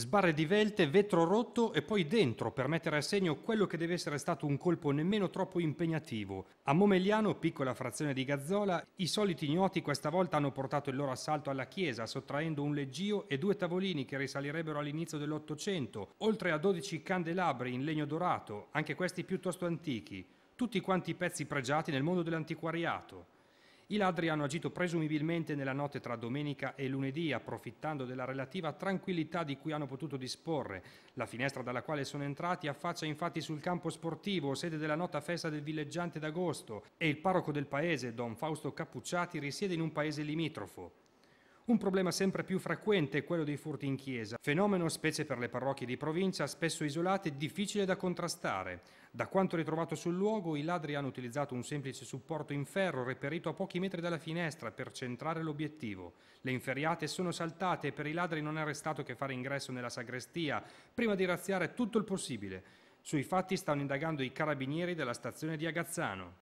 sbarre divelte, vetro rotto e poi dentro per mettere a segno quello che deve essere stato un colpo nemmeno troppo impegnativo. A Momegliano, piccola frazione di Gazzola, i soliti ignoti questa volta hanno portato il loro assalto alla chiesa, sottraendo un leggio e due tavolini che risalirebbero all'inizio dell'Ottocento, oltre a 12 candelabri in legno dorato, anche questi piuttosto antichi, tutti quanti pezzi pregiati nel mondo dell'antiquariato. I ladri hanno agito presumibilmente nella notte tra domenica e lunedì, approfittando della relativa tranquillità di cui hanno potuto disporre. La finestra dalla quale sono entrati affaccia infatti sul campo sportivo, sede della nota festa del villeggiante d'agosto, e il parroco del paese, don Fausto Cappucciati, risiede in un paese limitrofo. Un problema sempre più frequente è quello dei furti in chiesa, fenomeno specie per le parrocchie di provincia spesso isolate difficile da contrastare. Da quanto ritrovato sul luogo i ladri hanno utilizzato un semplice supporto in ferro reperito a pochi metri dalla finestra per centrare l'obiettivo. Le inferriate sono saltate e per i ladri non è restato che fare ingresso nella sagrestia prima di razziare tutto il possibile. Sui fatti stanno indagando i carabinieri della stazione di Agazzano.